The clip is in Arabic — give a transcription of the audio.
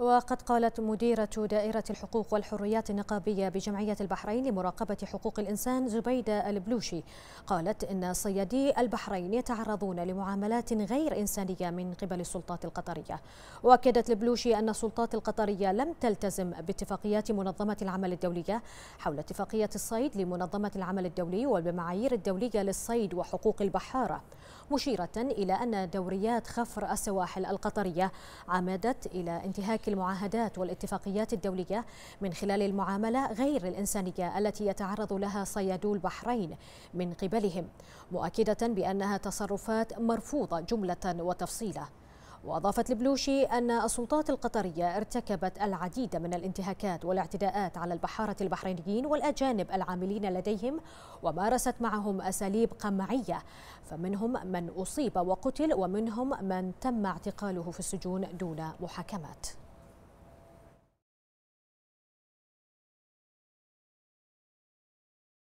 وقد قالت مديرة دائرة الحقوق والحريات النقابية بجمعية البحرين لمراقبة حقوق الإنسان زبيدة البلوشي قالت إن صيادي البحرين يتعرضون لمعاملات غير إنسانية من قبل السلطات القطرية وأكدت البلوشي أن السلطات القطرية لم تلتزم باتفاقيات منظمة العمل الدولية حول اتفاقية الصيد لمنظمة العمل الدولي وبمعايير الدولية للصيد وحقوق البحارة مشيرة إلى أن دوريات خفر السواحل القطرية عمدت إلى انتهاك المعاهدات والاتفاقيات الدولية من خلال المعاملة غير الإنسانية التي يتعرض لها صيادو البحرين من قبلهم مؤكدة بأنها تصرفات مرفوضة جملة وتفصيلا وأضافت البلوشي أن السلطات القطرية ارتكبت العديد من الانتهاكات والاعتداءات على البحارة البحرينيين والأجانب العاملين لديهم ومارست معهم أساليب قمعية فمنهم من أصيب وقتل ومنهم من تم اعتقاله في السجون دون محاكمات